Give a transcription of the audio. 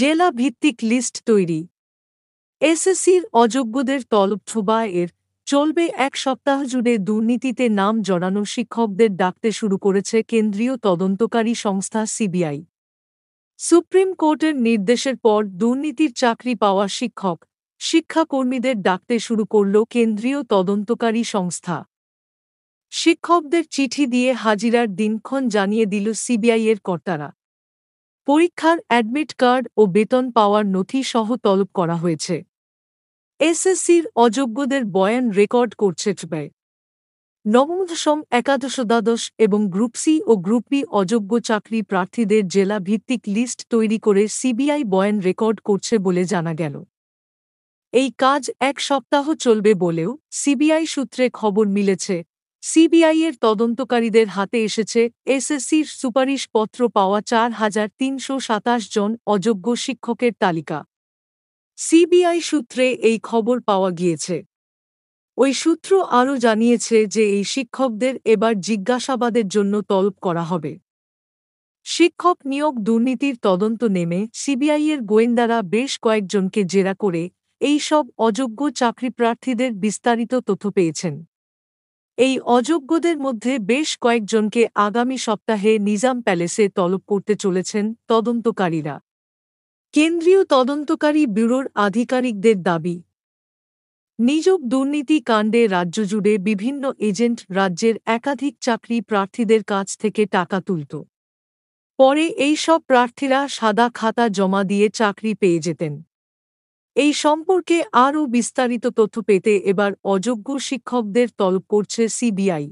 জেলা ভিত্তিক লিস্ট তৈরি এসএসসির অযোগ্যদের তলবা এর চলবে এক সপ্তাহ জুড়ে দুর্নীতিতে নাম জড়ানো শিক্ষকদের ডাকতে শুরু করেছে কেন্দ্রীয় তদন্তকারী সংস্থা সিবিআই সুপ্রিম কোর্টের নির্দেশের পর দুর্নীতির চাকরি পাওয়া শিক্ষক শিক্ষাকর্মীদের ডাকতে শুরু করল কেন্দ্রীয় তদন্তকারী সংস্থা শিক্ষকদের চিঠি দিয়ে হাজিরার দিনক্ষণ জানিয়ে দিল সিবিআইয়ের কর্তারা পরীক্ষার অ্যাডমিট কার্ড ও বেতন পাওয়ার নথি সহ তলব করা হয়েছে এসএসসির অযোগ্যদের বয়ান রেকর্ড করছে ব্যয় নবম একাদশ দ্বাদশ এবং গ্রুপ সি ও গ্রুপ বি অযোগ্য চাকরি প্রার্থীদের জেলা ভিত্তিক লিস্ট তৈরি করে সিবিআই বয়ান রেকর্ড করছে বলে জানা গেল এই কাজ এক সপ্তাহ চলবে বলেও সিবিআই সূত্রে খবর মিলেছে সিবিআইয়ের তদন্তকারীদের হাতে এসেছে এসএসসির সুপারিশ পত্র পাওয়া চার হাজার তিনশো সাতাশ জন অযোগ্য শিক্ষকের তালিকা সিবিআই সূত্রে এই খবর পাওয়া গিয়েছে ওই সূত্র আরও জানিয়েছে যে এই শিক্ষকদের এবার জিজ্ঞাসাবাদের জন্য তলব করা হবে শিক্ষক নিয়োগ দুর্নীতির তদন্ত নেমে সিবিআইয়ের গোয়েন্দারা বেশ কয়েকজনকে জেরা করে এই সব অযোগ্য চাকরিপ্রার্থীদের বিস্তারিত তথ্য পেয়েছেন এই অযোগ্যদের মধ্যে বেশ কয়েকজনকে আগামী সপ্তাহে নিজাম প্যালেসে তলব করতে চলেছেন তদন্তকারীরা কেন্দ্রীয় তদন্তকারী ব্যুরোর আধিকারিকদের দাবি নিযোগ দুর্নীতি কাণ্ডে রাজ্য জুড়ে বিভিন্ন এজেন্ট রাজ্যের একাধিক চাকরি প্রার্থীদের কাছ থেকে টাকা তুলত পরে এইসব প্রার্থীরা সাদা খাতা জমা দিয়ে চাকরি পেয়ে যেতেন এই সম্পর্কে আরও বিস্তারিত তথ্য পেতে এবার অযোগ্য শিক্ষকদের তলব করছে সিবিআই